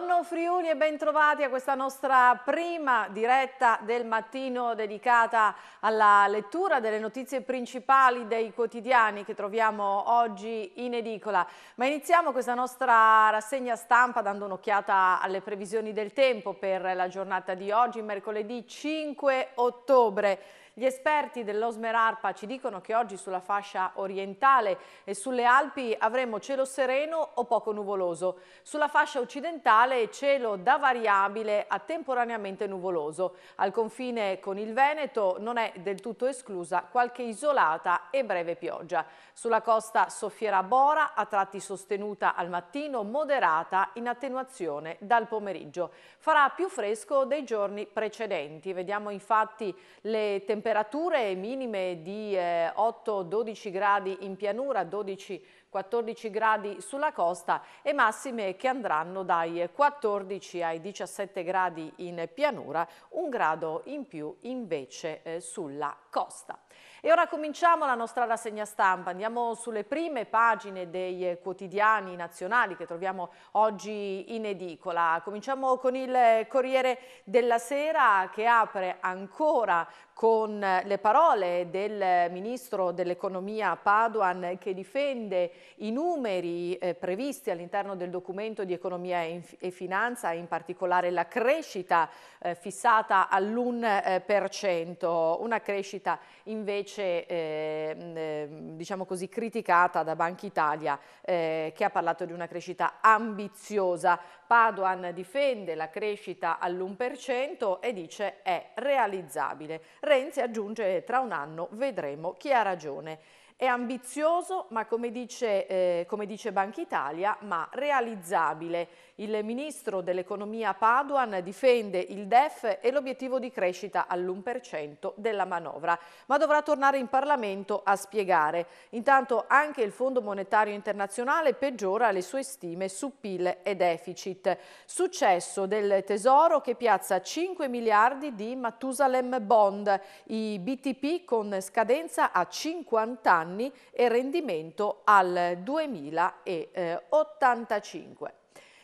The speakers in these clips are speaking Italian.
Buongiorno Friuli e bentrovati a questa nostra prima diretta del mattino dedicata alla lettura delle notizie principali dei quotidiani che troviamo oggi in edicola. Ma iniziamo questa nostra rassegna stampa dando un'occhiata alle previsioni del tempo per la giornata di oggi, mercoledì 5 ottobre. Gli esperti dell'Osmer Arpa ci dicono che oggi sulla fascia orientale e sulle Alpi avremo cielo sereno o poco nuvoloso. Sulla fascia occidentale cielo da variabile a temporaneamente nuvoloso. Al confine con il Veneto non è del tutto esclusa qualche isolata e breve pioggia. Sulla costa soffierà bora, a tratti sostenuta al mattino, moderata in attenuazione dal pomeriggio. Farà più fresco dei giorni precedenti. Vediamo infatti le temperature temperature minime di 8-12 eh, gradi in pianura, 12-14 gradi sulla costa e massime che andranno dai 14 ai 17 gradi in pianura, un grado in più invece eh, sulla costa. E ora cominciamo la nostra rassegna stampa, andiamo sulle prime pagine dei quotidiani nazionali che troviamo oggi in edicola. Cominciamo con il Corriere della Sera che apre ancora con le parole del Ministro dell'Economia Paduan che difende i numeri eh, previsti all'interno del documento di economia e, e, finanza, in particolare la crescita eh, fissata all'1%, eh, una crescita invece eh, diciamo così, criticata da Banca Italia eh, che ha parlato di una crescita ambiziosa. Padoan difende la crescita all'1% e dice è realizzabile. Renzi aggiunge tra un anno vedremo chi ha ragione. È ambizioso, ma come dice, eh, come dice Banca Italia, ma realizzabile. Il ministro dell'economia Paduan difende il DEF e l'obiettivo di crescita all'1% della manovra, ma dovrà tornare in Parlamento a spiegare. Intanto anche il Fondo Monetario Internazionale peggiora le sue stime su PIL e deficit. Successo del Tesoro che piazza 5 miliardi di Matusalem Bond, i BTP con scadenza a 50 anni e rendimento al 2085.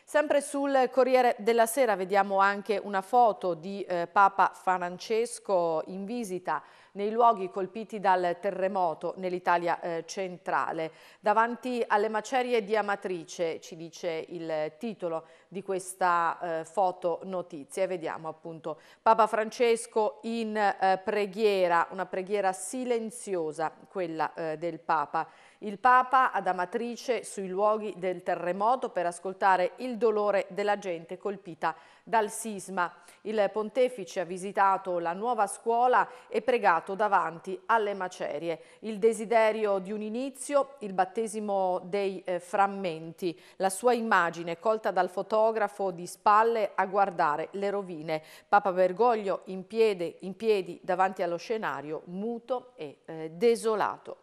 Sempre sul Corriere della Sera vediamo anche una foto di eh, Papa Francesco in visita nei luoghi colpiti dal terremoto nell'Italia eh, centrale. Davanti alle macerie di Amatrice, ci dice il titolo di questa eh, foto notizia. E vediamo appunto Papa Francesco in eh, preghiera, una preghiera silenziosa, quella eh, del Papa. Il Papa ad Amatrice sui luoghi del terremoto per ascoltare il dolore della gente colpita dal sisma. Il pontefice ha visitato la nuova scuola e pregato davanti alle macerie. Il desiderio di un inizio, il battesimo dei eh, frammenti, la sua immagine colta dal fotografo di spalle a guardare le rovine. Papa Bergoglio in, piede, in piedi davanti allo scenario, muto e eh, desolato.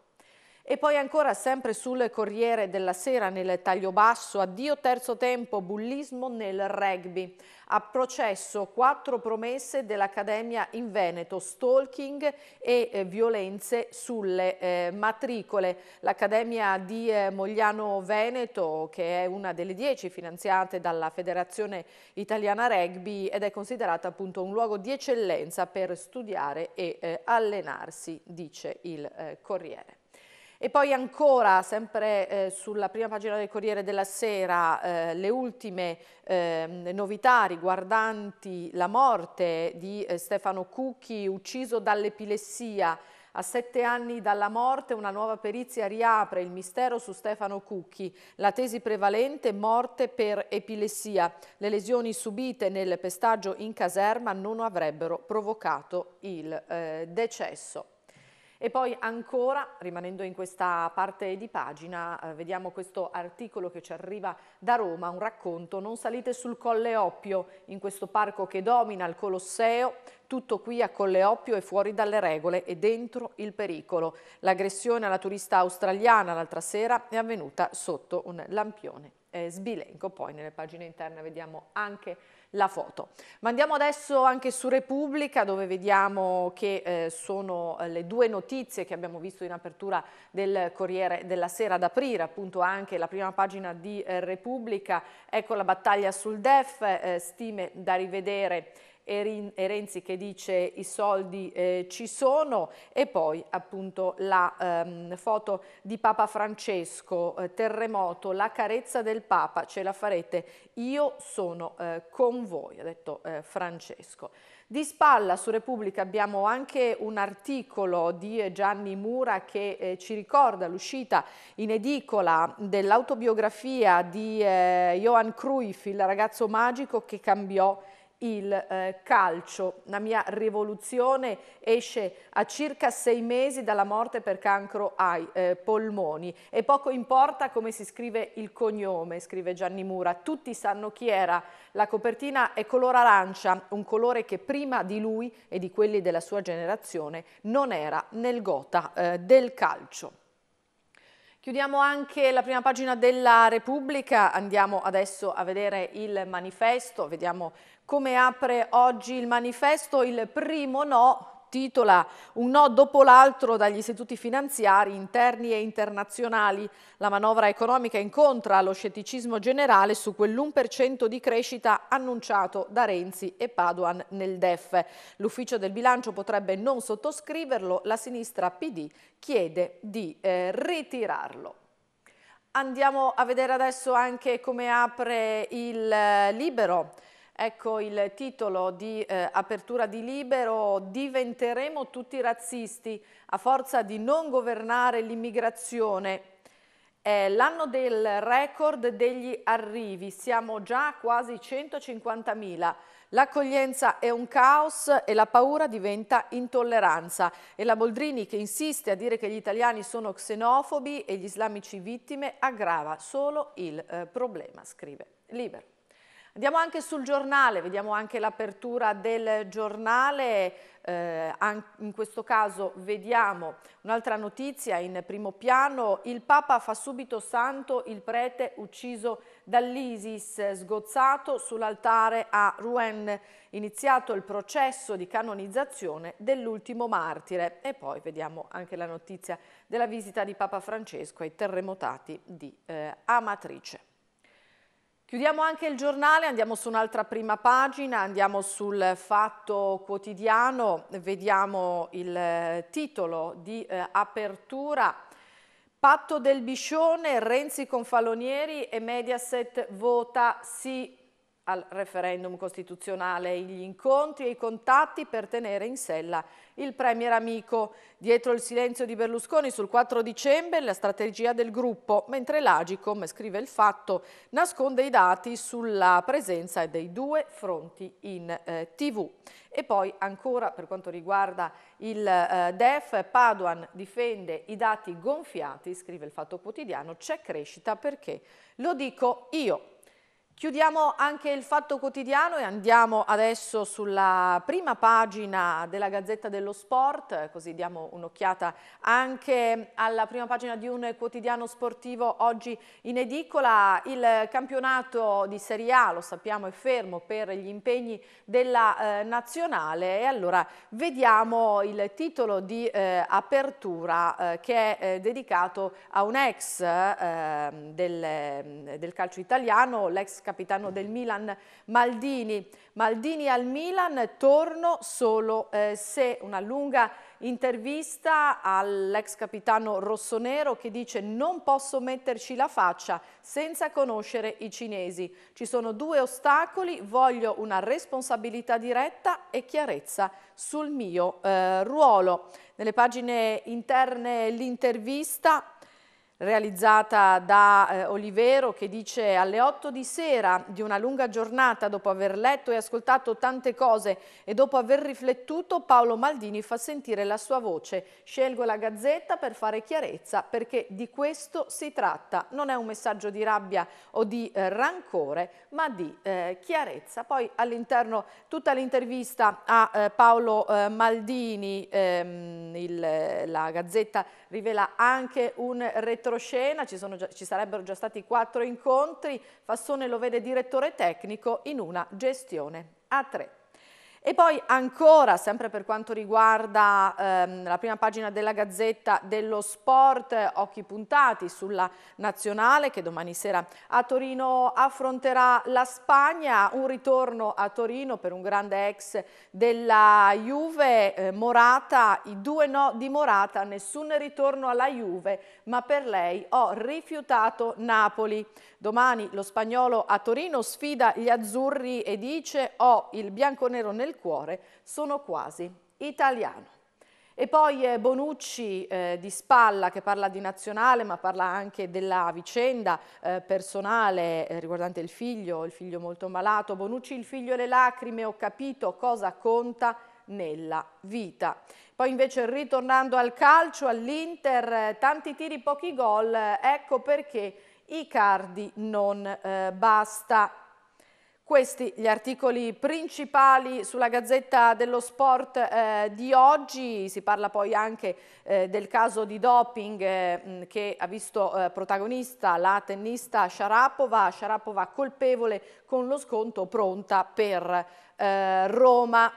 E poi ancora sempre sul Corriere della Sera nel taglio basso, addio terzo tempo, bullismo nel rugby. A processo quattro promesse dell'Accademia in Veneto, stalking e eh, violenze sulle eh, matricole. L'Accademia di eh, Mogliano Veneto, che è una delle dieci finanziate dalla Federazione Italiana Rugby ed è considerata appunto un luogo di eccellenza per studiare e eh, allenarsi, dice il eh, Corriere. E poi ancora, sempre eh, sulla prima pagina del Corriere della Sera, eh, le ultime eh, novità riguardanti la morte di eh, Stefano Cucchi, ucciso dall'epilessia. A sette anni dalla morte una nuova perizia riapre il mistero su Stefano Cucchi, la tesi prevalente è morte per epilessia. Le lesioni subite nel pestaggio in caserma non avrebbero provocato il eh, decesso. E poi ancora, rimanendo in questa parte di pagina, eh, vediamo questo articolo che ci arriva da Roma, un racconto, non salite sul Colle Oppio, in questo parco che domina il Colosseo, tutto qui a Colle Oppio è fuori dalle regole e dentro il pericolo. L'aggressione alla turista australiana l'altra sera è avvenuta sotto un lampione. Eh, sbilenco, poi nelle pagine interne vediamo anche la foto. Ma andiamo adesso anche su Repubblica dove vediamo che eh, sono eh, le due notizie che abbiamo visto in apertura del Corriere della Sera ad aprire, appunto anche la prima pagina di eh, Repubblica, ecco la battaglia sul DEF, eh, stime da rivedere e Renzi che dice i soldi eh, ci sono e poi appunto la ehm, foto di Papa Francesco, eh, terremoto, la carezza del Papa, ce la farete, io sono eh, con voi, ha detto eh, Francesco. Di spalla su Repubblica abbiamo anche un articolo di Gianni Mura che eh, ci ricorda l'uscita in edicola dell'autobiografia di eh, Johan Cruyff, il ragazzo magico che cambiò il eh, calcio. La mia rivoluzione esce a circa sei mesi dalla morte per cancro ai eh, polmoni e poco importa come si scrive il cognome, scrive Gianni Mura, tutti sanno chi era. La copertina è color arancia, un colore che prima di lui e di quelli della sua generazione non era nel gota eh, del calcio. Chiudiamo anche la prima pagina della Repubblica, andiamo adesso a vedere il manifesto, vediamo come apre oggi il manifesto, il primo no titola un no dopo l'altro dagli istituti finanziari interni e internazionali. La manovra economica incontra lo scetticismo generale su quell'1% di crescita annunciato da Renzi e Paduan nel DEF. L'ufficio del bilancio potrebbe non sottoscriverlo, la sinistra PD chiede di eh, ritirarlo. Andiamo a vedere adesso anche come apre il eh, libero. Ecco il titolo di eh, apertura di Libero, diventeremo tutti razzisti a forza di non governare l'immigrazione. È l'anno del record degli arrivi, siamo già a quasi 150.000. L'accoglienza è un caos e la paura diventa intolleranza. E la Boldrini che insiste a dire che gli italiani sono xenofobi e gli islamici vittime aggrava solo il eh, problema, scrive Libero. Andiamo anche sul giornale, vediamo anche l'apertura del giornale, eh, in questo caso vediamo un'altra notizia in primo piano, il Papa fa subito santo il prete ucciso dall'Isis, sgozzato sull'altare a Rouen, iniziato il processo di canonizzazione dell'ultimo martire e poi vediamo anche la notizia della visita di Papa Francesco ai terremotati di eh, Amatrice. Chiudiamo anche il giornale, andiamo su un'altra prima pagina, andiamo sul Fatto Quotidiano, vediamo il eh, titolo di eh, apertura. Patto del Biscione, Renzi con Falonieri e Mediaset vota sì al referendum costituzionale, gli incontri e i contatti per tenere in sella il premier amico. Dietro il silenzio di Berlusconi sul 4 dicembre la strategia del gruppo, mentre l'Agicom, scrive il fatto, nasconde i dati sulla presenza dei due fronti in eh, tv. E poi ancora per quanto riguarda il eh, DEF, Paduan difende i dati gonfiati, scrive il fatto quotidiano, c'è crescita perché lo dico io. Chiudiamo anche il fatto quotidiano e andiamo adesso sulla prima pagina della Gazzetta dello Sport, così diamo un'occhiata anche alla prima pagina di un quotidiano sportivo oggi in edicola. Il campionato di Serie A, lo sappiamo, è fermo per gli impegni della eh, nazionale e allora vediamo il titolo di eh, apertura eh, che è eh, dedicato a un ex eh, del, del calcio italiano, l'ex capitano del Milan Maldini. Maldini al Milan, torno solo eh, se una lunga intervista all'ex capitano rossonero che dice non posso metterci la faccia senza conoscere i cinesi. Ci sono due ostacoli, voglio una responsabilità diretta e chiarezza sul mio eh, ruolo. Nelle pagine interne l'intervista realizzata da eh, Olivero che dice alle 8 di sera di una lunga giornata dopo aver letto e ascoltato tante cose e dopo aver riflettuto Paolo Maldini fa sentire la sua voce. Scelgo la Gazzetta per fare chiarezza perché di questo si tratta. Non è un messaggio di rabbia o di eh, rancore ma di eh, chiarezza. Poi all'interno tutta l'intervista a eh, Paolo eh, Maldini ehm, il, la Gazzetta rivela anche un retroscena, ci, già, ci sarebbero già stati quattro incontri, Fassone lo vede direttore tecnico in una gestione a tre. E poi ancora, sempre per quanto riguarda ehm, la prima pagina della Gazzetta dello Sport, occhi puntati sulla nazionale che domani sera a Torino affronterà la Spagna, un ritorno a Torino per un grande ex della Juve, eh, Morata, i due no di Morata, nessun ritorno alla Juve, ma per lei ho rifiutato Napoli. Domani lo spagnolo a Torino sfida gli azzurri e dice ho oh, il bianconero nel del cuore, sono quasi italiano. E poi eh, Bonucci eh, di spalla che parla di nazionale ma parla anche della vicenda eh, personale eh, riguardante il figlio, il figlio molto malato. Bonucci il figlio e le lacrime, ho capito cosa conta nella vita. Poi invece ritornando al calcio, all'Inter, eh, tanti tiri, pochi gol, eh, ecco perché Icardi non basta questi gli articoli principali sulla Gazzetta dello Sport eh, di oggi, si parla poi anche eh, del caso di doping eh, che ha visto eh, protagonista la tennista Sharapova, Sharapova colpevole con lo sconto pronta per eh, Roma.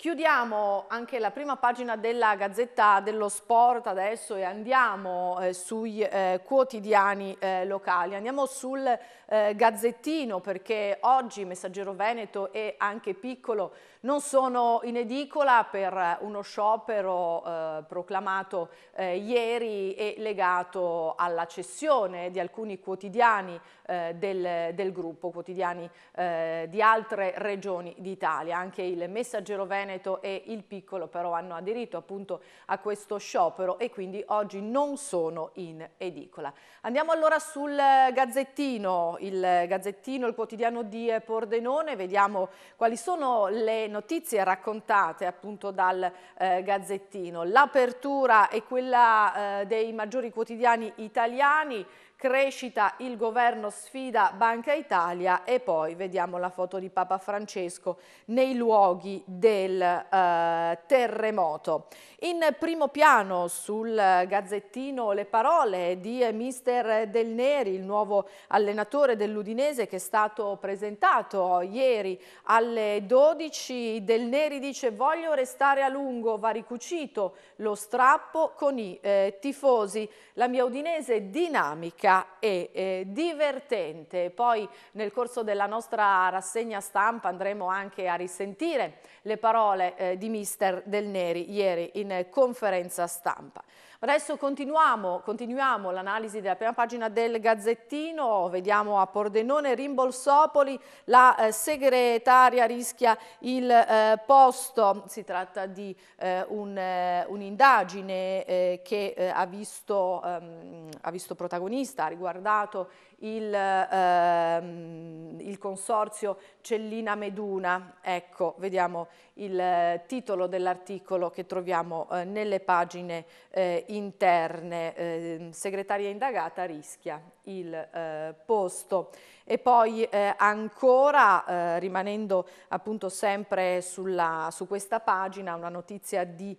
Chiudiamo anche la prima pagina della Gazzetta dello Sport adesso e andiamo eh, sui eh, quotidiani eh, locali, andiamo sul eh, Gazzettino perché oggi Messaggero Veneto e anche Piccolo non sono in edicola per uno sciopero eh, proclamato eh, ieri e legato alla cessione di alcuni quotidiani eh, del, del, gruppo, quotidiani eh, di altre regioni d'Italia. Anche il Messaggero Veneto e il Piccolo però hanno aderito appunto a questo sciopero e quindi oggi non sono in edicola. Andiamo allora sul Gazzettino, il Gazzettino, il quotidiano di Pordenone, vediamo quali sono le notizie raccontate appunto dal eh, Gazzettino. L'apertura è quella eh, dei maggiori quotidiani italiani, crescita, il governo sfida Banca Italia e poi vediamo la foto di Papa Francesco nei luoghi del eh, terremoto. In primo piano sul gazzettino le parole di mister Del Neri, il nuovo allenatore dell'Udinese che è stato presentato ieri alle 12. Del Neri dice voglio restare a lungo, va ricucito lo strappo con i eh, tifosi. La mia Udinese dinamica ricca e eh, divertente. Poi nel corso della nostra rassegna stampa andremo anche a risentire le parole eh, di mister Del Neri ieri in conferenza stampa. Adesso continuiamo, continuiamo l'analisi della prima pagina del Gazzettino, vediamo a Pordenone, Rimbolsopoli, la eh, segretaria rischia il eh, posto, si tratta di eh, eh un'indagine un eh, che eh, ha visto, ehm, ha visto protagonista, ha riguardato il, ehm, il consorzio Cellina Meduna, ecco, vediamo il eh, titolo dell'articolo che troviamo eh, nelle pagine eh, interne, eh, segretaria indagata rischia il eh, posto. E poi eh, ancora, rimanendo appunto sempre sulla, su questa pagina, una notizia di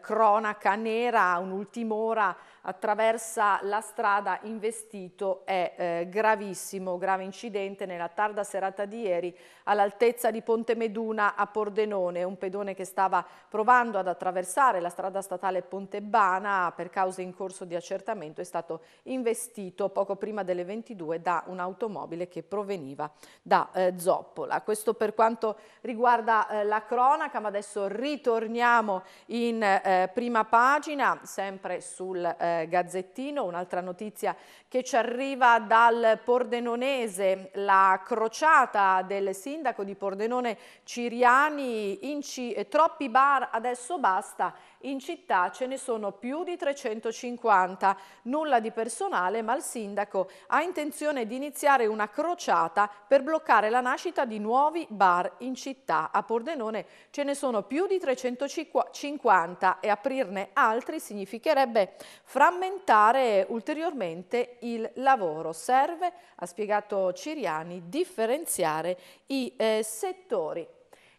cronaca nera, un'ultima ora attraversa la strada investito è eh, gravissimo, grave incidente nella tarda serata di ieri all'altezza di Ponte Meduna a Pordenone, un pedone che stava provando ad attraversare la strada statale Pontebana per cause in corso di accertamento è stato investito poco prima delle 22 da un'automobile che proveniva da eh, Zoppola. Questo per quanto riguarda eh, la cronaca, ma adesso ritorniamo in eh, prima pagina, sempre sul eh, Gazzettino. Un'altra notizia che ci arriva dal Pordenonese, la crociata del sindaco di Pordenone Ciriani, inci, eh, troppi bar adesso basta in città ce ne sono più di 350. Nulla di personale, ma il sindaco ha intenzione di iniziare una crociata per bloccare la nascita di nuovi bar in città. A Pordenone ce ne sono più di 350 e aprirne altri significherebbe frammentare ulteriormente il lavoro. Serve, ha spiegato Ciriani, differenziare i eh, settori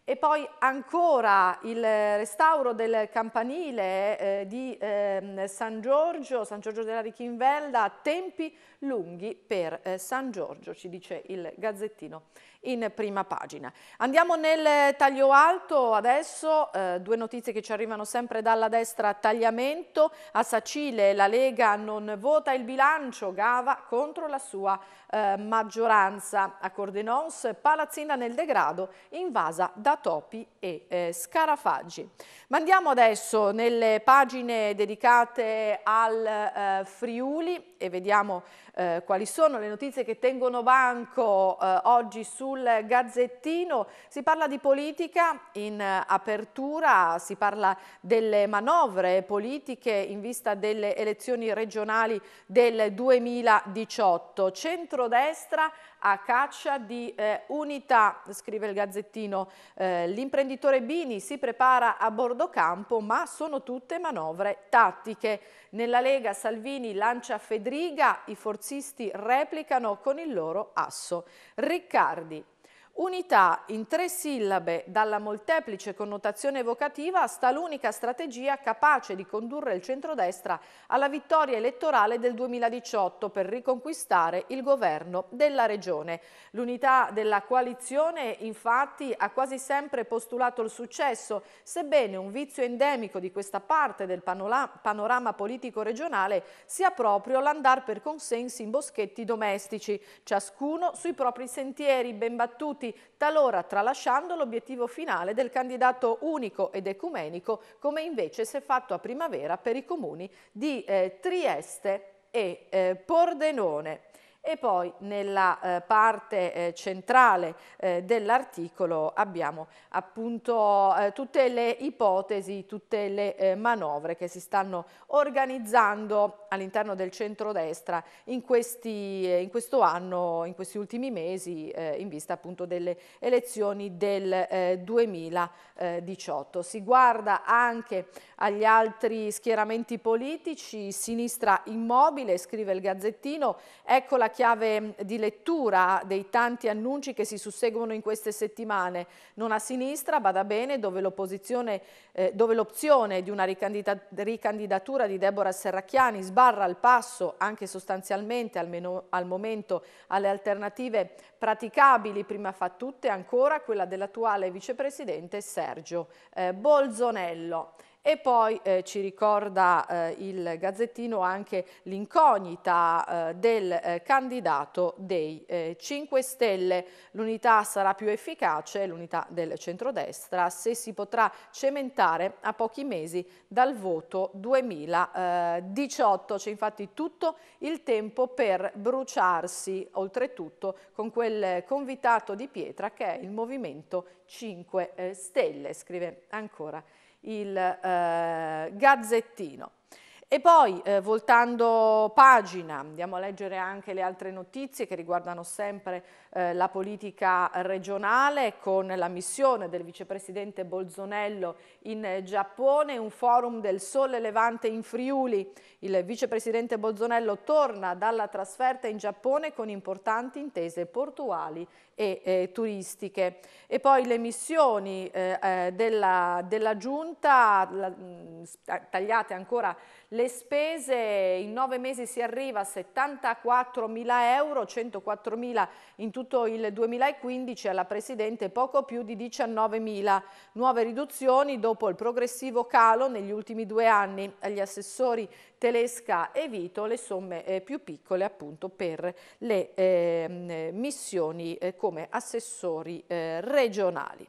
e poi ancora il restauro del campanile eh, di eh, San Giorgio, San Giorgio della Richinvelda, tempi lunghi per eh, San Giorgio, ci dice il Gazzettino in prima pagina. Andiamo nel taglio alto adesso, eh, due notizie che ci arrivano sempre dalla destra, tagliamento, a Sacile la Lega non vota il bilancio, Gava contro la sua eh, maggioranza. A Cordenons, palazzina nel degrado, invasa da topi e eh, scarafaggi. Ma andiamo adesso nelle pagine dedicate al eh, Friuli e vediamo eh, quali sono le notizie che tengono banco eh, oggi sul Gazzettino. Si parla di politica in eh, apertura, si parla delle manovre politiche in vista delle elezioni regionali del 2018. Centro centrodestra a caccia di eh, unità, scrive il Gazzettino. Eh, l'imprenditore Bini si prepara a bordo campo, ma sono tutte manovre tattiche. Nella Lega Salvini lancia Fedriga, i forzisti replicano con il loro asso. Riccardi Unità in tre sillabe dalla molteplice connotazione evocativa sta l'unica strategia capace di condurre il centrodestra alla vittoria elettorale del 2018 per riconquistare il governo della regione. L'unità della coalizione infatti ha quasi sempre postulato il successo, sebbene un vizio endemico di questa parte del panorama politico regionale sia proprio l'andar per consensi in boschetti domestici, ciascuno sui propri sentieri ben battuti punti, talora tralasciando l'obiettivo finale del candidato unico ed ecumenico, come invece si è fatto a primavera per i comuni di eh, Trieste e eh, Pordenone. E poi nella eh, parte eh, centrale eh, dell'articolo abbiamo appunto eh, tutte le ipotesi, tutte le eh, manovre che si stanno organizzando all'interno del centrodestra in, questi, eh, in questo anno, in questi ultimi mesi, in vista appunto delle elezioni del 2018. Si guarda anche agli altri schieramenti politici, sinistra immobile, scrive il Gazzettino, ecco la chiave mm, di lettura dei tanti annunci che si susseguono in queste settimane, non a sinistra, bada bene, dove eh, l'opzione eh, di una ricandidatura di Deborah Serracchiani sbarra il passo anche sostanzialmente, almeno al momento, alle alternative praticabili, prima fa tutte ancora quella dell'attuale vicepresidente Sergio eh, Bolzonello. E poi eh, ci ricorda eh, il Gazzettino anche l'incognita eh, del eh, candidato dei 5 eh, Stelle. L'unità sarà più efficace, l'unità del centrodestra, se si potrà cementare a pochi mesi dal voto 2018. Eh, C'è infatti tutto il tempo per bruciarsi, oltretutto con quel convitato di pietra che è il Movimento 5 Stelle, scrive ancora il eh, Gazzettino. E poi, eh, voltando pagina, andiamo a leggere anche le altre notizie che riguardano sempre eh, la politica regionale con la missione del vicepresidente Bolzonello in Giappone, un forum del Sole Levante in Friuli. Il vicepresidente Bolzonello torna dalla trasferta in Giappone con importanti intese portuali e eh, turistiche. E poi le missioni eh, eh della, della, Giunta, la, mm, tagliate ancora le spese, in nove mesi si arriva a 74 mila euro, 104 mila in tutto il 2015, alla Presidente poco più di 19 mila nuove riduzioni dopo il progressivo calo negli ultimi due anni agli assessori Telesca e Vito le somme eh, più piccole appunto per le eh, missioni eh, come assessori eh, regionali.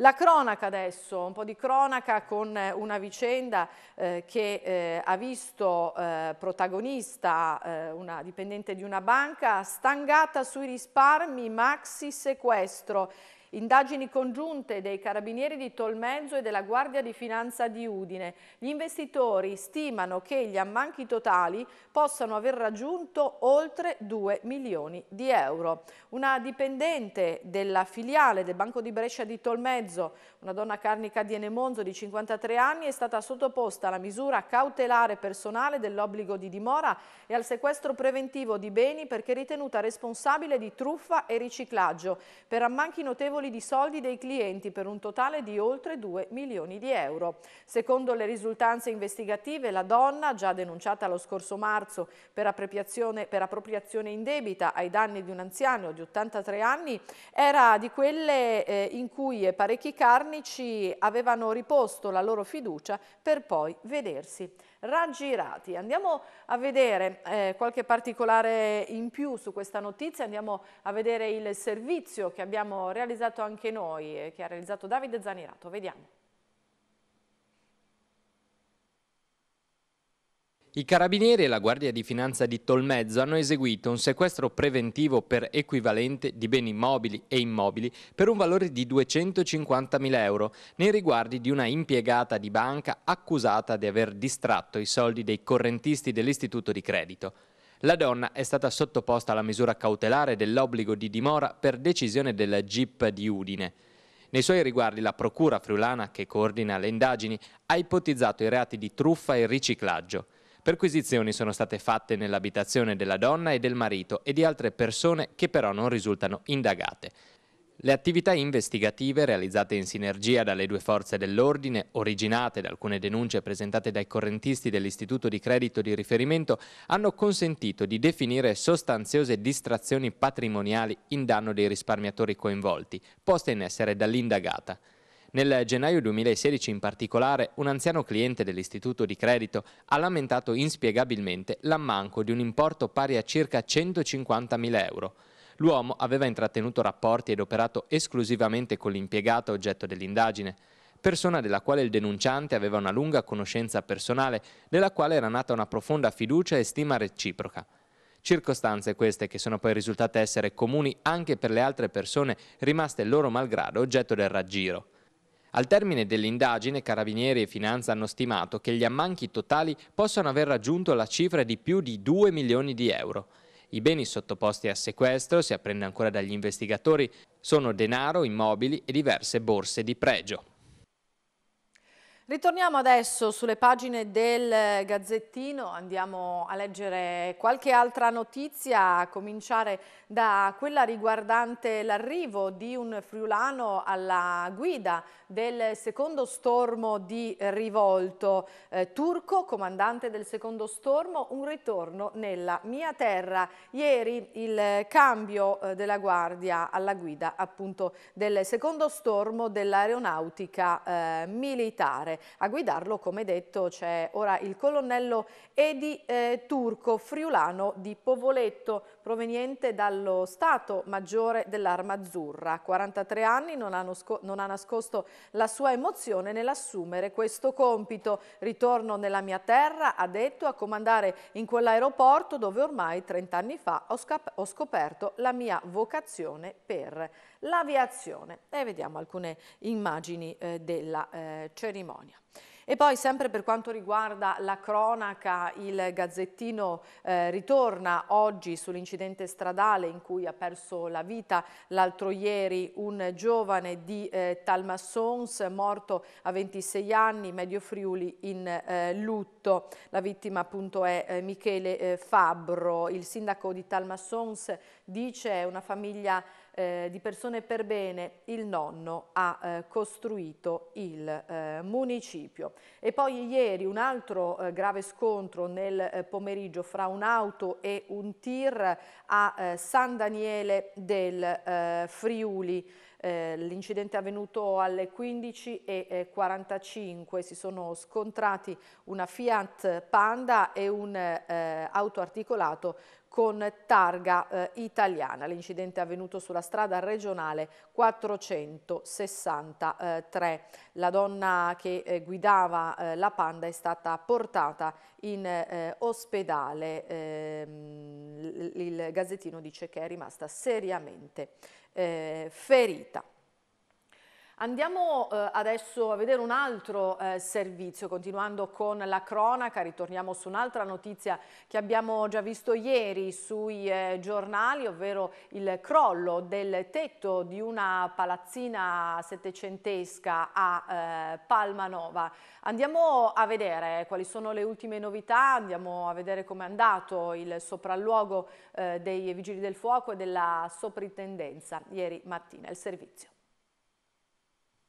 La cronaca adesso, un po' di cronaca con eh, una vicenda eh, che ha visto protagonista una dipendente di una banca stangata sui risparmi, maxi sequestro Indagini congiunte dei carabinieri di Tolmezzo e della Guardia di Finanza di Udine. Gli investitori stimano che gli ammanchi totali possano aver raggiunto oltre 2 milioni di euro. Una dipendente della filiale del Banco di Brescia di Tolmezzo, una donna carnica di Enemonzo di 53 anni, è stata sottoposta alla misura cautelare personale dell'obbligo di dimora e al sequestro preventivo di beni perché ritenuta responsabile di truffa e riciclaggio per ammanchi notevoli ricapitoli di soldi dei clienti per un totale di oltre 2 milioni di euro. Secondo le risultanze investigative, la donna, già denunciata lo scorso marzo per appropriazione, per appropriazione indebita ai danni di un anziano di 83 anni, era di quelle eh, in cui parecchi carnici avevano riposto la loro fiducia per poi vedersi raggirati. Andiamo a vedere eh, qualche particolare in più su questa notizia, andiamo a vedere il servizio che abbiamo realizzato anche noi e eh, che ha realizzato Davide Zanirato. Vediamo. I carabinieri e la Guardia di Finanza di Tolmezzo hanno eseguito un sequestro preventivo per equivalente di beni mobili e immobili per un valore di 250.000 euro nei riguardi di una impiegata di banca accusata di aver distratto i soldi dei correntisti dell'istituto di credito. La donna è stata sottoposta alla misura cautelare dell'obbligo di dimora per decisione della GIP di Udine. Nei suoi riguardi la Procura friulana, che coordina le indagini, ha ipotizzato i reati di truffa e riciclaggio. Perquisizioni sono state fatte nell'abitazione della donna e del marito e di altre persone che però non risultano indagate. Le attività investigative realizzate in sinergia dalle due forze dell'ordine, originate da alcune denunce presentate dai correntisti dell'istituto di credito di riferimento, hanno consentito di definire sostanziose distrazioni patrimoniali in danno dei risparmiatori coinvolti, poste in essere dall'indagata. Nel gennaio 2016 in particolare un anziano cliente dell'istituto di credito ha lamentato inspiegabilmente l'ammanco di un importo pari a circa 150.000 euro. L'uomo aveva intrattenuto rapporti ed operato esclusivamente con l'impiegata oggetto dell'indagine, persona della quale il denunciante aveva una lunga conoscenza personale, della quale era nata una profonda fiducia e stima reciproca. Circostanze queste che sono poi risultate essere comuni anche per le altre persone rimaste loro malgrado oggetto del raggiro. Al termine dell'indagine, Carabinieri e Finanza hanno stimato che gli ammanchi totali possano aver raggiunto la cifra di più di 2 milioni di euro. I beni sottoposti a sequestro, si apprende ancora dagli investigatori, sono denaro, immobili e diverse borse di pregio. Ritorniamo adesso sulle pagine del eh, Gazzettino, andiamo a leggere qualche altra notizia, a cominciare da quella riguardante l'arrivo di un friulano alla guida del secondo stormo di rivolto. Eh, Turco, comandante del secondo stormo, un ritorno nella mia terra. Ieri il cambio eh, della guardia alla guida appunto del secondo stormo dell'aeronautica eh, militare a guidarlo, come detto, c'è ora il colonnello Edi eh, Turco, friulano di Povoletto proveniente dallo Stato Maggiore dell'Arma Azzurra. A 43 anni non ha, nascosto la sua emozione nell'assumere questo compito. Ritorno nella mia terra, ha detto, a comandare in quell'aeroporto dove ormai 30 anni fa ho scoperto la mia vocazione per l'aviazione. E vediamo alcune immagini eh, della eh, cerimonia. E poi sempre per quanto riguarda la cronaca, il Gazzettino eh, ritorna oggi sull'incidente stradale in cui ha perso la vita l'altro ieri un giovane di eh, Talmassons morto a 26 anni, Medio Friuli in eh, lutto. La vittima appunto è eh, Michele eh, Fabbro. Il sindaco di Talmassons dice è una famiglia eh, di persone per bene il nonno ha eh, costruito il eh, municipio. E poi ieri un altro eh, grave scontro nel eh, pomeriggio fra un'auto e un tir a eh, San Daniele del Friuli. Eh, l'incidente è avvenuto alle 15.45, eh, si sono scontrati una Fiat Panda e un eh, auto articolato con targa eh, italiana. L'incidente è avvenuto sulla strada regionale 463. La donna che eh, guidava eh, la Panda è stata portata in eh, ospedale. Ehm, il gazzettino dice che è rimasta seriamente eh, ferita. Andiamo eh, adesso a vedere un altro eh, servizio, continuando con la cronaca, ritorniamo su un'altra notizia che abbiamo già visto ieri sui eh, giornali, ovvero il crollo del tetto di una palazzina settecentesca a eh, Palmanova. Andiamo a vedere quali sono le ultime novità, andiamo a vedere com'è andato il sopralluogo eh, dei Vigili del Fuoco e della Soprintendenza ieri mattina, il servizio.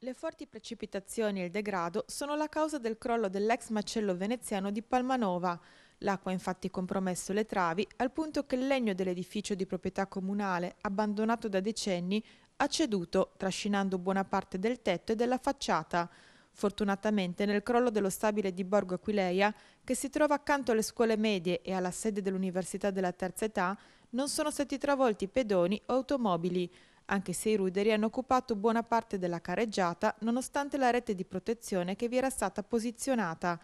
Le forti precipitazioni e il degrado sono la causa del crollo dell'ex macello veneziano di Palmanova. L'acqua ha infatti compromesso le travi al punto che il legno dell'edificio di proprietà comunale, abbandonato da decenni, ha ceduto, trascinando buona parte del tetto e della facciata. Fortunatamente nel crollo dello stabile di Borgo Aquileia, che si trova accanto alle scuole medie e alla sede dell'Università della Terza Età, non sono stati travolti pedoni o automobili anche se i ruderi hanno occupato buona parte della careggiata nonostante la rete di protezione che vi era stata posizionata.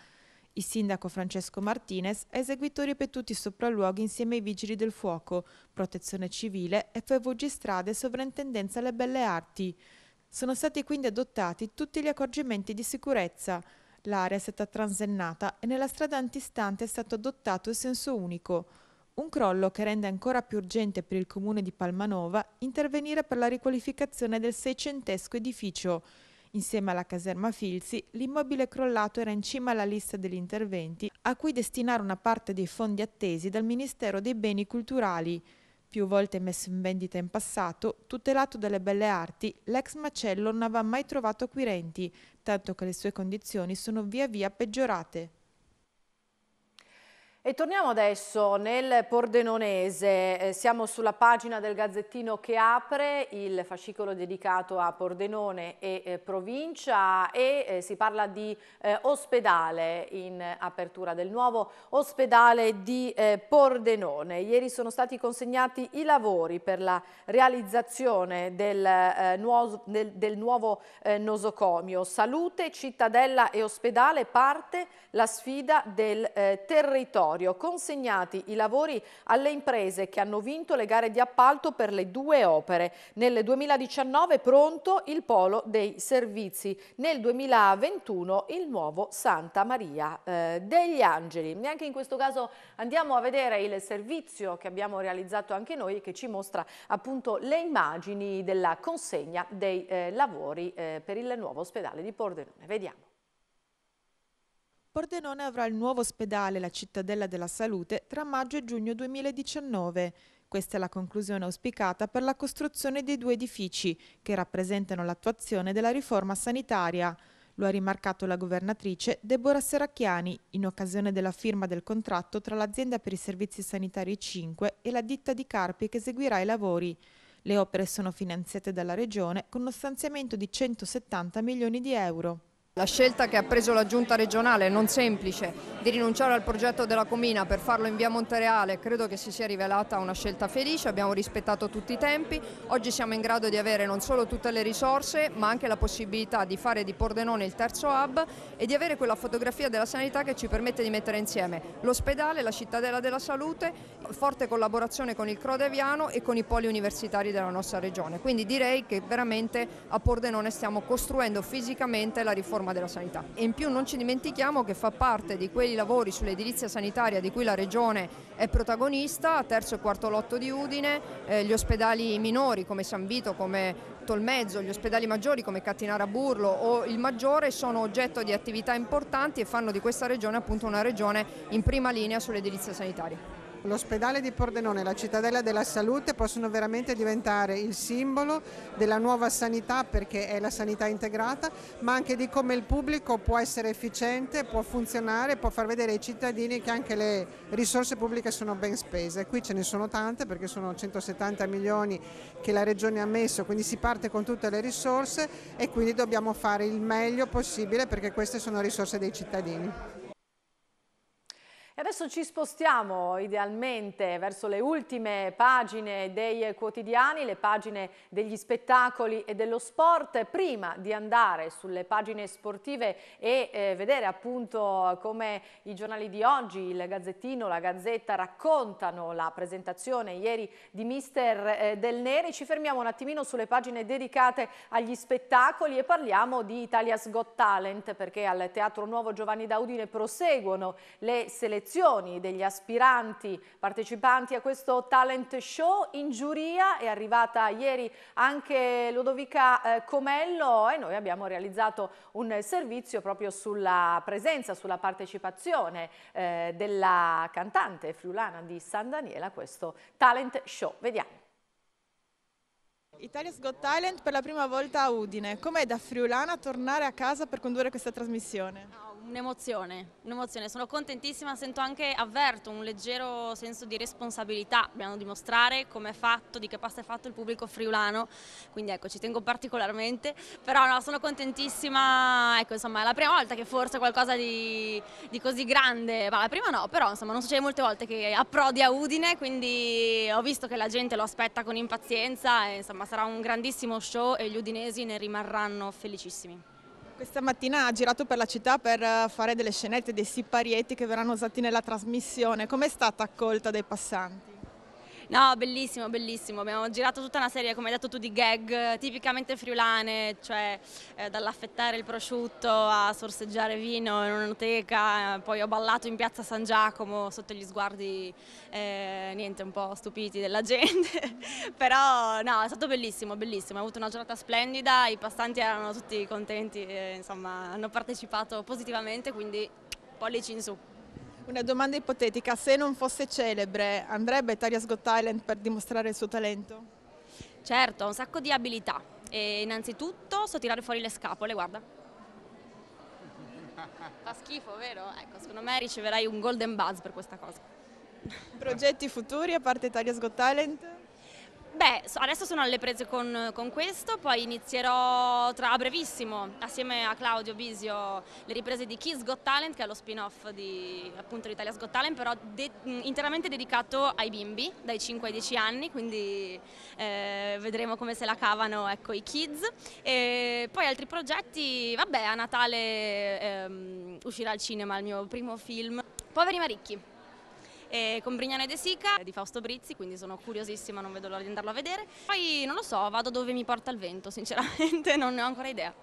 Il sindaco Francesco Martinez ha eseguito ripetuti sopralluoghi insieme ai vigili del fuoco, protezione civile, FVG strade e sovrintendenza alle belle arti. Sono stati quindi adottati tutti gli accorgimenti di sicurezza. L'area è stata transennata e nella strada antistante è stato adottato il senso unico. Un crollo che rende ancora più urgente per il comune di Palmanova intervenire per la riqualificazione del seicentesco edificio. Insieme alla caserma Filzi, l'immobile crollato era in cima alla lista degli interventi a cui destinare una parte dei fondi attesi dal Ministero dei Beni Culturali. Più volte messo in vendita in passato, tutelato dalle belle arti, l'ex macello non aveva mai trovato acquirenti, tanto che le sue condizioni sono via via peggiorate. E torniamo adesso nel Pordenonese, eh, siamo sulla pagina del Gazzettino che apre il fascicolo dedicato a Pordenone e eh, provincia e eh, si parla di ospedale in apertura del nuovo ospedale di Pordenone. Ieri sono stati consegnati i lavori per la realizzazione del, nuovo, del, del nuovo nosocomio. Salute, cittadella e ospedale parte la sfida del territorio territorio, consegnati i lavori alle imprese che hanno vinto le gare di appalto per le due opere. Nel 2019 pronto il polo dei servizi, nel 2021 il nuovo Santa Maria eh, degli Angeli. Neanche in questo caso andiamo a vedere il servizio che abbiamo realizzato anche noi e che ci mostra appunto le immagini della consegna dei eh, lavori eh, per il nuovo ospedale di Pordenone. Vediamo. Pordenone avrà il nuovo ospedale La Cittadella della Salute tra maggio e giugno 2019. Questa è la conclusione auspicata per la costruzione dei due edifici che rappresentano l'attuazione della riforma sanitaria. Lo ha rimarcato la governatrice Deborah Seracchiani in occasione della firma del contratto tra l'azienda per i servizi sanitari 5 e la ditta di Carpi che eseguirà i lavori. Le opere sono finanziate dalla Regione con uno stanziamento di 170 milioni di euro. La scelta che ha preso la giunta regionale, non semplice, di rinunciare al progetto della Comina per farlo in via Montereale credo che si sia rivelata una scelta felice, abbiamo rispettato tutti i tempi, oggi siamo in grado di avere non solo tutte le risorse ma anche la possibilità di fare di Pordenone il terzo hub e di avere quella fotografia della sanità che ci permette di mettere insieme l'ospedale, la cittadella della salute, forte collaborazione con il Crodeviano e con i poli universitari della nostra regione. Quindi direi che veramente a Pordenone stiamo costruendo fisicamente la riforma riforma della sanità. E in più non ci dimentichiamo che fa parte di quei lavori sull'edilizia sanitaria di cui la Regione è protagonista, terzo e quarto lotto di Udine, eh, gli ospedali minori come San Vito, come Tolmezzo, gli ospedali maggiori come Cattinara Burlo o il Maggiore sono oggetto di attività importanti e fanno di questa Regione appunto una Regione in prima linea sull'edilizia sanitaria l'ospedale di Pordenone e la cittadella della salute possono veramente diventare il simbolo della nuova sanità perché è la sanità integrata, ma anche di come il pubblico può essere efficiente, può funzionare, può far vedere ai cittadini che anche le risorse pubbliche sono ben spese. Qui ce ne sono tante perché sono 170 milioni che la Regione ha messo, quindi si parte con tutte le risorse e quindi dobbiamo fare il meglio possibile perché queste sono risorse dei cittadini. E adesso ci spostiamo idealmente verso le ultime pagine dei quotidiani, le pagine degli spettacoli e dello sport. Prima di andare sulle pagine sportive e eh, vedere appunto come i giornali di oggi, il Gazzettino, la Gazzetta raccontano la presentazione ieri di Mister eh, Del Neri, ci fermiamo un attimino sulle pagine dedicate agli spettacoli e parliamo di Italia's Got Talent perché al Teatro Nuovo Giovanni Daudine proseguono le selezioni selezioni degli aspiranti partecipanti a questo talent show in giuria. È arrivata ieri anche Ludovica eh, Comello e noi abbiamo realizzato un servizio proprio sulla presenza, sulla partecipazione eh, della cantante friulana di San Daniele a questo talent show. Vediamo. Italia's Got Talent per la prima volta a Udine. Com'è da friulana tornare a casa per condurre questa trasmissione? Ah, Un'emozione, un'emozione, sono contentissima, sento anche, avverto un leggero senso di responsabilità, dobbiamo dimostrare come è fatto, di che pasta è fatto il pubblico friulano, quindi ecco ci tengo particolarmente, però no, sono contentissima, ecco insomma è la prima volta che forse qualcosa di, di così grande, ma la prima no, però insomma non succede molte volte che approdi a Udine, quindi ho visto che la gente lo aspetta con impazienza, e, insomma sarà un grandissimo show e gli udinesi ne rimarranno felicissimi. Questa mattina ha girato per la città per eh, fare delle scenette, dei siparietti che verranno usati nella trasmissione. Com'è stata accolta dai passanti? No, bellissimo, bellissimo. Abbiamo girato tutta una serie, come hai detto tu, di gag tipicamente friulane, cioè eh, dall'affettare il prosciutto a sorseggiare vino in un'oteca, eh, Poi ho ballato in piazza San Giacomo sotto gli sguardi, eh, niente, un po' stupiti della gente. Però no, è stato bellissimo, bellissimo. Ho avuto una giornata splendida, i passanti erano tutti contenti, e, eh, insomma, hanno partecipato positivamente, quindi pollici in su. Una domanda ipotetica, se non fosse celebre andrebbe a Italia's Got Talent per dimostrare il suo talento? Certo, un sacco di abilità e innanzitutto so tirare fuori le scapole, guarda. Fa schifo, vero? Ecco, secondo me riceverai un golden buzz per questa cosa. Progetti futuri a parte Italia's Got Talent? Beh, adesso sono alle prese con, con, questo, poi inizierò tra, a brevissimo, assieme a Claudio Bisio, le riprese di Kiss Got Talent, che è lo spin-off di, appunto di Italia's Got Talent, però de, interamente dedicato ai bimbi, dai 5 ai 10 anni, quindi eh, vedremo come se la cavano ecco, i kids. E poi altri progetti, vabbè, a Natale ehm, uscirà al cinema il mio primo film, Poveri Maricchi eh, con Brignane De Sica di Fausto Brizzi, quindi sono curiosissima, non vedo l'ora di andarlo a vedere. Poi non lo so, vado dove mi porta il vento, sinceramente non ne ho ancora idea.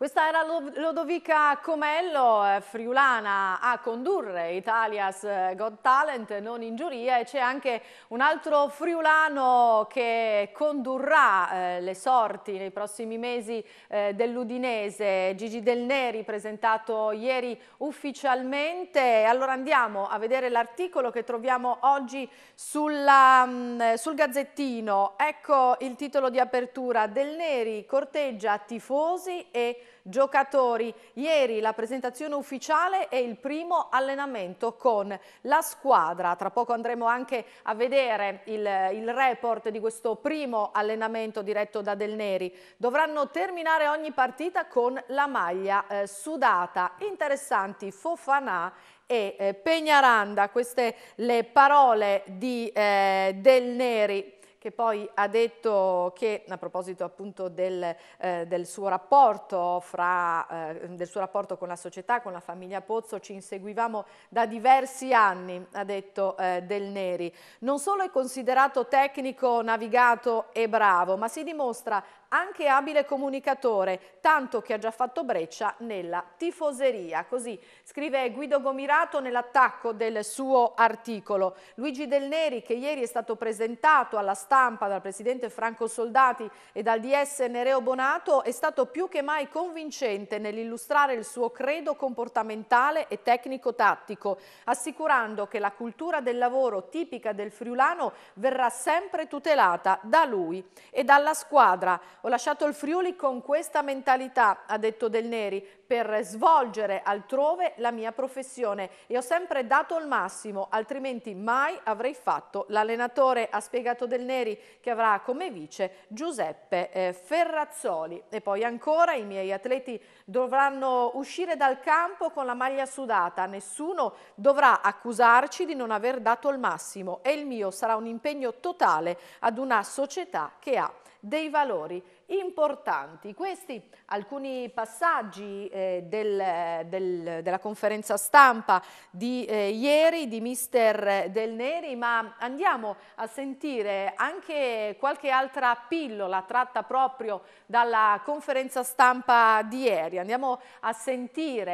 Questa era Lodovica Comello, eh, friulana a condurre Italia's eh, Got Talent, non in giuria, e c'è anche un altro friulano che condurrà eh, le sorti nei prossimi mesi eh, dell'Udinese, Gigi Del Neri, presentato ieri ufficialmente. Allora andiamo a vedere l'articolo che troviamo oggi sulla, mh, mm, eh, sul Gazzettino. Ecco il titolo di apertura, Del Neri corteggia tifosi e giocatori. Ieri la presentazione ufficiale e il primo allenamento con la squadra. Tra poco andremo anche a vedere il, il report di questo primo allenamento diretto da Del Neri. Dovranno terminare ogni partita con la maglia eh, sudata. Interessanti Fofanà e eh, Peñaranda, queste le parole di eh, Del Neri che poi ha detto che, a proposito appunto del, eh, del, suo, rapporto fra, eh, del suo rapporto con la società, con la famiglia Pozzo, ci inseguivamo da diversi anni, ha detto eh, Del Neri. Non solo è considerato tecnico, navigato e bravo, ma si dimostra anche abile comunicatore, tanto che ha già fatto breccia nella tifoseria. Così scrive Guido Gomirato nell'attacco del suo articolo. Luigi Del Neri, che ieri è stato presentato alla stampa dal presidente Franco Soldati e dal DS Nereo Bonato, è stato più che mai convincente nell'illustrare il suo credo comportamentale e tecnico-tattico, assicurando che la cultura del lavoro tipica del friulano verrà sempre tutelata da lui e dalla squadra. Ho lasciato il Friuli con questa mentalità, ha detto Del Neri, per svolgere altrove la mia professione e ho sempre dato il massimo, altrimenti mai avrei fatto l'allenatore, ha spiegato Del Neri, che avrà come vice Giuseppe eh, Ferrazzoli. E poi ancora i miei atleti dovranno uscire dal campo con la maglia sudata, nessuno dovrà accusarci di non aver dato il massimo e il mio sarà un impegno totale ad una società che ha dei valori importanti. Questi alcuni passaggi eh, del, del, della conferenza stampa di eh, ieri di mister Del Neri, ma andiamo a sentire anche qualche altra pillola tratta proprio dalla conferenza stampa di ieri. Andiamo a sentire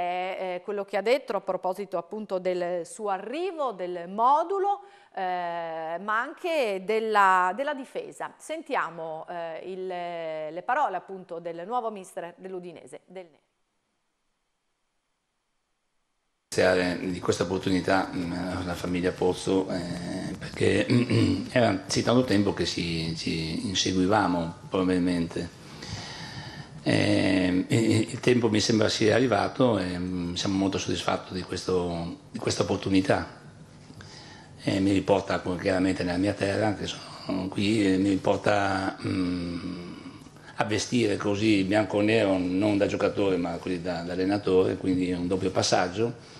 eh, quello che ha detto a proposito appunto del suo arrivo, del modulo, eh, ma anche della, della difesa. Sentiamo eh, il, le parole appunto del nuovo mister dell'Udinese, del Nero di questa opportunità mm, alla famiglia Pozzo eh, perché mm, era sì tanto tempo che si, ci inseguivamo probabilmente eh, e, il tempo mi sembra sia arrivato e mm, siamo molto soddisfatti di, questo, di questa opportunità e mi riporta chiaramente nella mia terra, anche sono qui, mi riporta mh, mm, a vestire così bianco-nero, non da giocatore ma così da, da, allenatore, quindi è un doppio passaggio.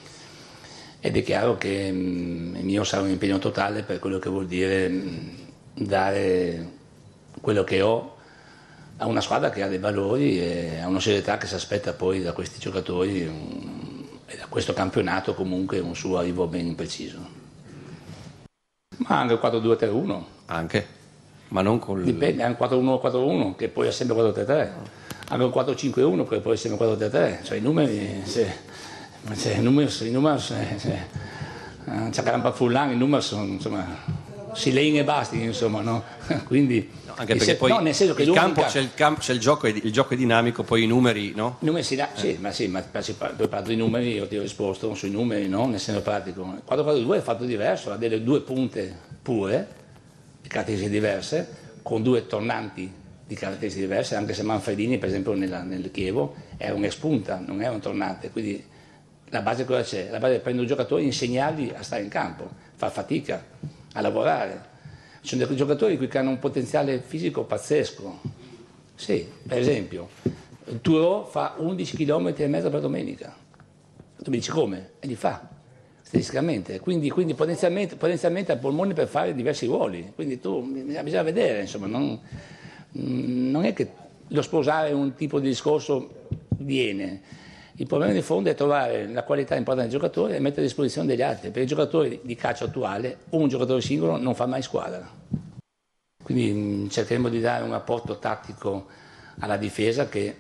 Ed è chiaro che mh, mm, il mio sarà un impegno totale per quello che vuol dire mh, mm, dare quello che ho a una squadra che ha dei valori e a una serietà che si aspetta poi da questi giocatori un, e da questo campionato comunque un suo arrivo ben preciso. Ma anche il 4-2-3-1. Anche? Ma non con... Dipende, anche il 4-1-4-1, che poi è sempre 4-3-3. Anche il 4-5-1, che poi è sempre 4-3-3. Cioè i numeri... Se, se, i numeri, se, i numeri se, se, se, se, se, se, se, se, si legna e basti, insomma, no? Quindi, no, anche perché se, poi no, nel senso che il, campo, c'è il, campo, c'è il, gioco, il gioco è dinamico, poi i numeri, no? Numeri si da, eh. sì, ma sì, ma se parlo di numeri io ti ho risposto sui numeri, no? Nel senso pratico. Quando parlo di due è fatto diverso, ha delle due punte pure, di caratteristiche diverse, con due tornanti di caratteristiche diverse, anche se Manfredini, per esempio, nella, nel Chievo è un espunta, non è un tornante, quindi la base cosa c'è? La base è prendere un giocatore e insegnargli a stare in campo, fa fatica a lavorare. Ci sono dei giocatori qui che hanno un potenziale fisico pazzesco. Sì, per esempio, Turo fa 11 km e mezzo per domenica. Tu mi dici come? E li fa statisticamente, quindi, quindi potenzialmente, potenzialmente, ha polmoni per fare diversi ruoli, quindi tu bisogna, bisogna vedere, insomma, non, non è che lo sposare un tipo di discorso viene il problema di fondo è trovare la qualità importante del giocatore e mettere a disposizione degli altri, Per i giocatori di calcio attuale, un giocatore singolo non fa mai squadra. Quindi mm, cercheremo di dare un apporto tattico alla difesa che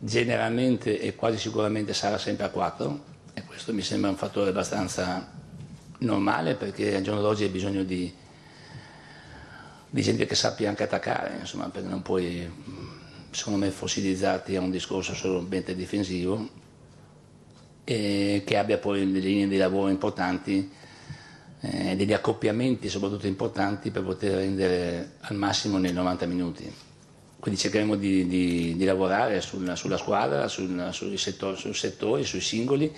generalmente e quasi sicuramente sarà sempre a 4 e questo mi sembra un fattore abbastanza normale perché al giorno d'oggi hai bisogno di, di gente che sappia anche attaccare, insomma, perché non puoi mm, secondo me fossilizzati a un discorso solamente difensivo e che abbia poi delle linee di lavoro importanti eh, degli accoppiamenti soprattutto importanti per poter rendere al massimo nei 90 minuti quindi cercheremo di, di, di lavorare sulla, sulla squadra sul, sui, settori, sui settori, sui singoli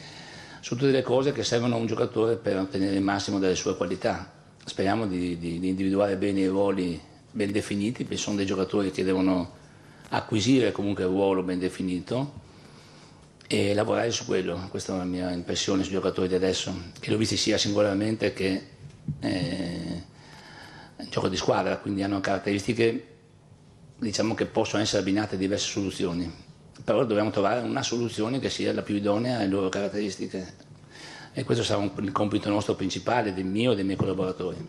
su tutte le cose che servono a un giocatore per ottenere il massimo delle sue qualità. Speriamo di, di, di individuare bene i ruoli ben definiti, perché sono dei giocatori che devono acquisire comunque un ruolo ben definito e lavorare su quello. Questa è la mia impressione sui giocatori di adesso, che l'ho visti sia singolarmente che eh, in gioco di squadra, quindi hanno caratteristiche diciamo che possono essere abbinate a diverse soluzioni, però dobbiamo trovare una soluzione che sia la più idonea alle loro caratteristiche e questo sarà un, il compito nostro principale, del mio e dei miei collaboratori.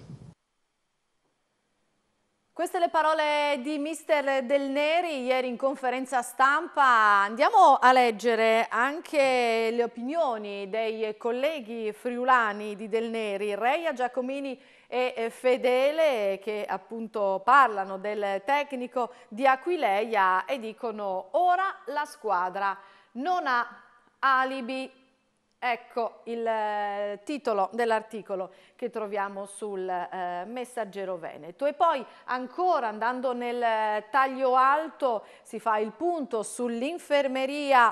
Queste le parole di mister Del Neri ieri in conferenza stampa. Andiamo a leggere anche le opinioni dei colleghi friulani di Del Neri, Reia, Giacomini e Fedele che appunto parlano del tecnico di Aquileia e dicono ora la squadra non ha alibi Ecco il eh, titolo dell'articolo che troviamo sul eh, Messaggero Veneto. E poi ancora andando nel eh, taglio alto si fa il punto sull'infermeria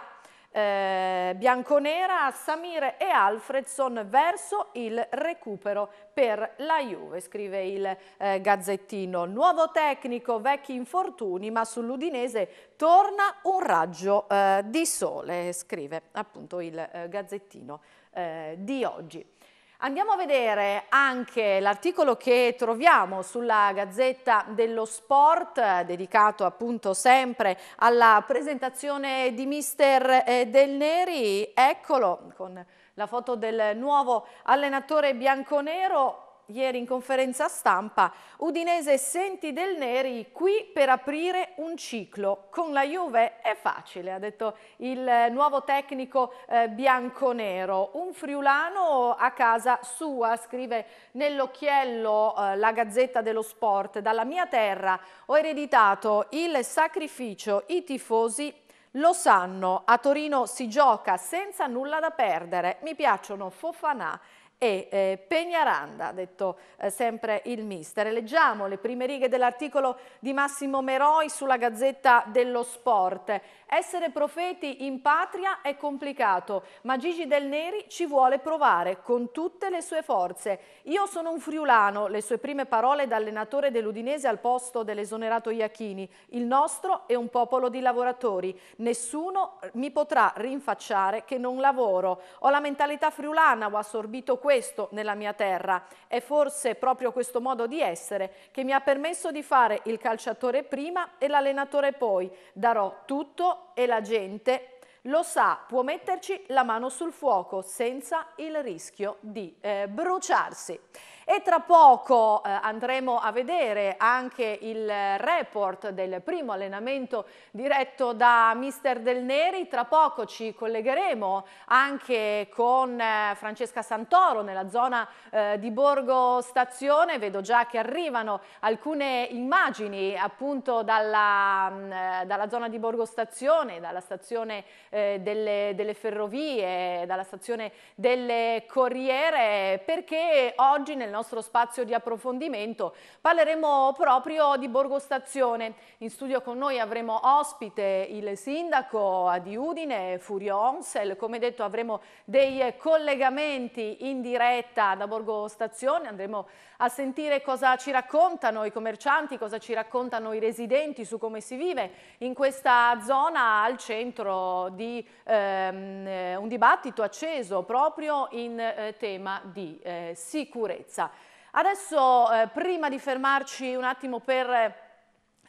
eh, bianconera, Samir e Alfredson verso il recupero per la Juve, scrive il eh, Gazzettino. Nuovo tecnico, vecchi infortuni, ma sull'Udinese torna un raggio eh, di sole, scrive appunto il eh, Gazzettino eh, di oggi. Andiamo a vedere anche l'articolo che troviamo sulla Gazzetta dello Sport, dedicato appunto sempre alla presentazione di mister eh, Del Neri. Eccolo con la foto del nuovo allenatore bianconero, ieri in conferenza stampa, Udinese senti del Neri qui per aprire un ciclo. Con la Juve è facile, ha detto il nuovo tecnico eh, bianconero. Un friulano a casa sua, scrive nell'occhiello eh, la Gazzetta dello Sport. Dalla mia terra ho ereditato il sacrificio, i tifosi lo sanno, a Torino si gioca senza nulla da perdere. Mi piacciono Fofanà e eh, Pegnaranda, ha detto eh, sempre il mister. Leggiamo le prime righe dell'articolo di Massimo Meroi sulla Gazzetta dello Sport. Essere profeti in patria è complicato, ma Gigi Del Neri ci vuole provare con tutte le sue forze. Io sono un friulano, le sue prime parole da allenatore dell'Udinese al posto dell'esonerato Iachini. Il nostro è un popolo di lavoratori. Nessuno mi potrà rinfacciare che non lavoro. Ho la mentalità friulana, ho assorbito questo nella mia terra. È forse proprio questo modo di essere che mi ha permesso di fare il calciatore prima e l'allenatore poi. Darò tutto e la gente lo sa, può metterci la mano sul fuoco senza il rischio di eh, bruciarsi. E tra poco eh, andremo a vedere anche il report del primo allenamento diretto da Mister Del Neri. Tra poco ci collegheremo anche con eh, Francesca Santoro nella zona eh, di Borgo Stazione. Vedo già che arrivano alcune immagini appunto dalla, mh, mm, dalla zona di Borgo Stazione, dalla stazione eh, delle, delle ferrovie, dalla stazione delle Corriere, perché oggi nel nostro spazio di approfondimento parleremo proprio di Borgo Stazione. In studio con noi avremo ospite il sindaco di Udine, Furio Onsel. Come detto avremo dei collegamenti in diretta da Borgo Stazione, andremo a sentire cosa ci raccontano i commercianti, cosa ci raccontano i residenti su come si vive in questa zona al centro di ehm, eh, un dibattito acceso proprio in eh, tema di eh, sicurezza. Adesso eh, prima di fermarci un attimo per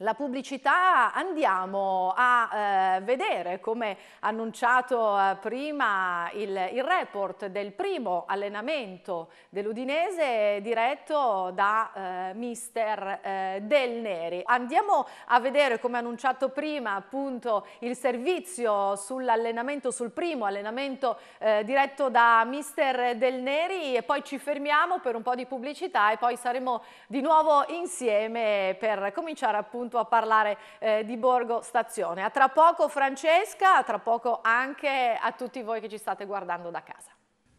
la pubblicità andiamo a eh, vedere come annunciato eh, prima il, il, report del primo allenamento dell'Udinese diretto da eh, mister eh, Del Neri. Andiamo a vedere come annunciato prima appunto il servizio sull'allenamento, sul primo allenamento eh, diretto da mister Del Neri e poi ci fermiamo per un po' di pubblicità e poi saremo di nuovo insieme per cominciare appunto appunto a parlare eh, di Borgo Stazione. A tra poco Francesca, a tra poco anche a tutti voi che ci state guardando da casa.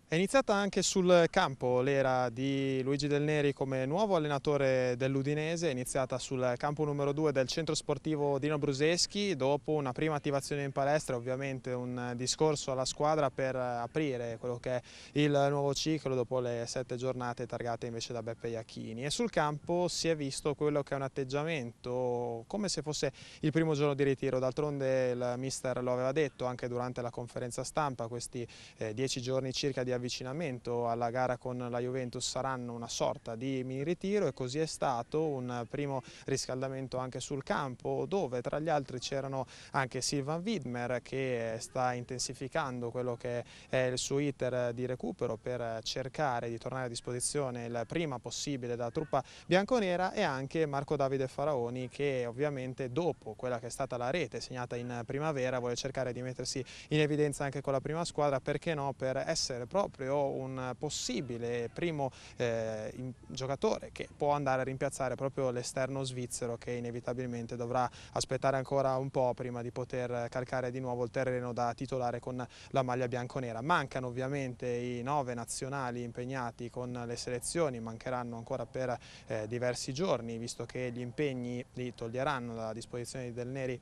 È iniziata anche sul campo l'era di Luigi Del Neri come nuovo allenatore dell'Udinese, è iniziata sul campo numero 2 del centro sportivo Dino Bruseschi, dopo una prima attivazione in palestra, ovviamente un discorso alla squadra per aprire quello che è il nuovo ciclo dopo le sette giornate targate invece da Beppe Iacchini. E sul campo si è visto quello che è un atteggiamento come se fosse il primo giorno di ritiro, d'altronde il mister lo aveva detto anche durante la conferenza stampa, questi eh, dieci giorni circa di avvicinamento alla gara con la Juventus saranno una sorta di mini ritiro e così è stato un primo riscaldamento anche sul campo dove tra gli altri c'erano anche Silvan Widmer che sta intensificando quello che è il suo iter di recupero per cercare di tornare a disposizione il prima possibile dalla truppa bianconera e anche Marco Davide Faraoni che ovviamente dopo quella che è stata la rete segnata in primavera vuole cercare di mettersi in evidenza anche con la prima squadra perché no per essere proprio proprio un possibile primo eh, giocatore che può andare a rimpiazzare proprio l'esterno svizzero che inevitabilmente dovrà aspettare ancora un po' prima di poter calcare di nuovo il terreno da titolare con la maglia bianconera. Mancano ovviamente i nove nazionali impegnati con le selezioni, mancheranno ancora per eh, diversi giorni visto che gli impegni li toglieranno dalla disposizione del Neri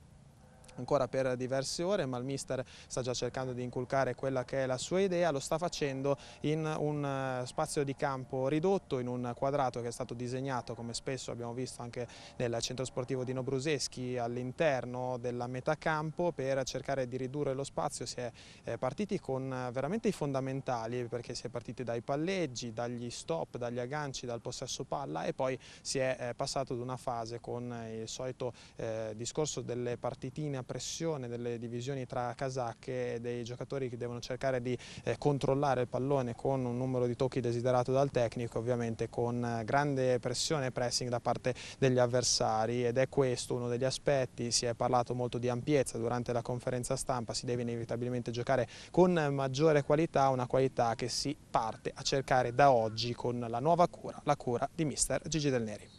ancora per diverse ore, ma il mister sta già cercando di inculcare quella che è la sua idea, lo sta facendo in un eh, spazio di campo ridotto, in un quadrato che è stato disegnato come spesso abbiamo visto anche nel centro sportivo di Nobruseschi all'interno della metà campo per cercare di ridurre lo spazio si è eh, partiti con eh, veramente i fondamentali perché si è partiti dai palleggi, dagli stop, dagli agganci, dal possesso palla e poi si è passato ad una fase con il solito discorso delle partitine a pressione delle divisioni tra casacche e dei giocatori che devono cercare di eh, controllare il pallone con un numero di tocchi desiderato dal tecnico, ovviamente con eh, grande pressione e pressing da parte degli avversari ed è questo uno degli aspetti, si è parlato molto di ampiezza durante la conferenza stampa, si deve inevitabilmente giocare con maggiore qualità, una qualità che si parte a cercare da oggi con la nuova cura, la cura di mister Gigi Del Neri.